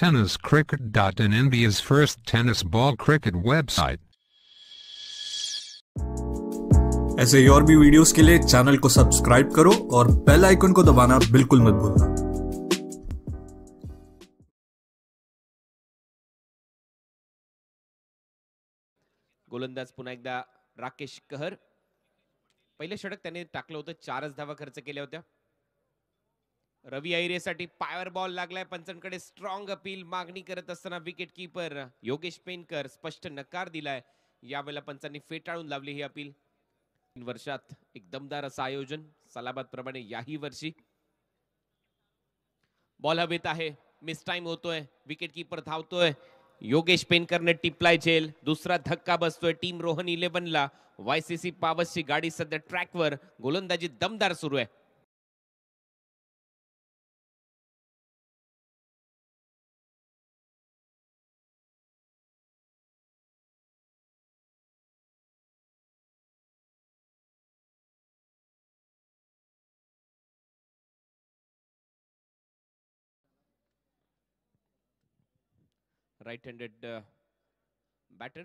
Tennis Cricket.in India's first tennis ball cricket website. ऐसे ही और भी वीडियोस के लिए चैनल को सब्सक्राइब करो और बेल आइकन को दबाना बिल्कुल मत भूलना गोलंदाज पुनः एकदा राकेश कहर पहिलं षटक त्याने टाकलं होतं चारच धावा खर्च केल्या होत्या रवी ऐरेसाठी पायर बॉल लागलाय पंचांकडे स्ट्रॉंग अपील मागणी करत असताना विकेट किपर योगेश पेनकर स्पष्ट नकार दिलाय यावेळेला पंचांनी फेटाळून लावली ही अपील तीन वर्षात एक दमदार असं आयोजन सलाबाद प्रमाणे याही वर्षी बॉल हवेत आहे मिस टाइम होतोय विकेट किपर धावतोय योगेश पेनकरने टिपलाय झेल दुसरा धक्का बसतोय टीम रोहन इलेव्हनला वायसीसी पावसची गाडी सध्या ट्रॅकवर गोलंदाजी दमदार सुरू आहे राईट हँडेड बॅटर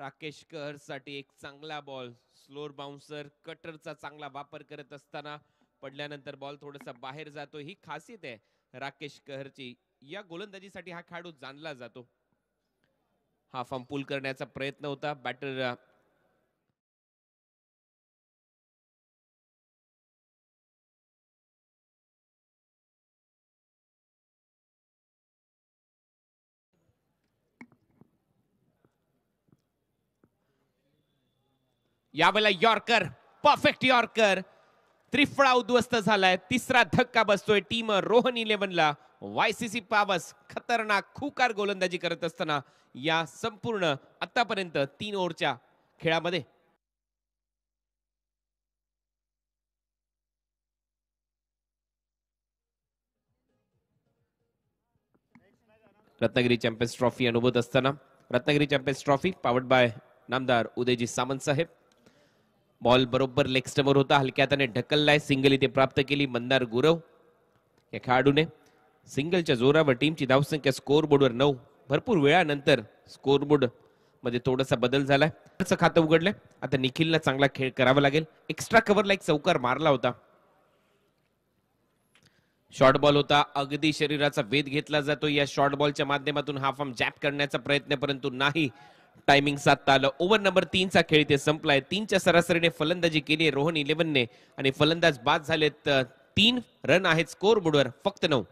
राकेश कहरसाठी एक चांगला बॉल स्लोअर बाउन्सर कटरचा चांगला वापर करत असताना पडल्यानंतर बॉल थोडासा बाहेर जातो ही खासियत आहे राकेश कहरची या गोलंदाजीसाठी हा खेळाडू जाणला जातो हा फॉर्म पूल करण्याचा प्रयत्न होता बॅटर यावेळेला यॉर्कर परफेक्ट यॉर्कर त्रिफळा उद्ध्वस्त झालाय तिसरा धक्का बसतोय टीम रोहन इलेव्हनला वायसीसी पावस खतरनाक खूकार गोलंदाजी करत असताना या संपूर्ण आतापर्यंत तीन ओव्हरच्या खेळामध्ये रत्नागिरी चॅम्पियन्स ट्रॉफी अनुभवत असताना Ratnagiri champions trophy powered by नामदार उदयजी सामंत साहेब बॉल बरोबर लेग स्टमर होता हलक्या हाताने ढकललाय सिंगल इथे प्राप्त केली मंदार गुरव या खेळाडूने सिंगलच्या जोरावर टीमची धावसंख्या स्कोर बोर्डवर नऊ भरपूर वेळानंतर स्कोअरबोर्ड मध्ये थोडासा बदल झालाय खातं उघडलंय आता निखिलला चांगला खेळ करावा लागेल एक्स्ट्रा कव्हरला एक चौकार मारला होता शॉर्ट बॉल होता अगदी शरीराचा वेध घेतला जातो या शॉर्ट बॉलच्या माध्यमातून हाफ फॉर्म जॅप करण्याचा प्रयत्न परंतु नाही टायमिंग सात आलं ओव्हर नंबर तीनचा खेळ ते संपलाय तीनच्या सरासरीने फलंदाजी केली रोहन ने, आणि फलंदाज बाद झालेत तीन रन आहेत स्कोर बोर्डवर फक्त नऊ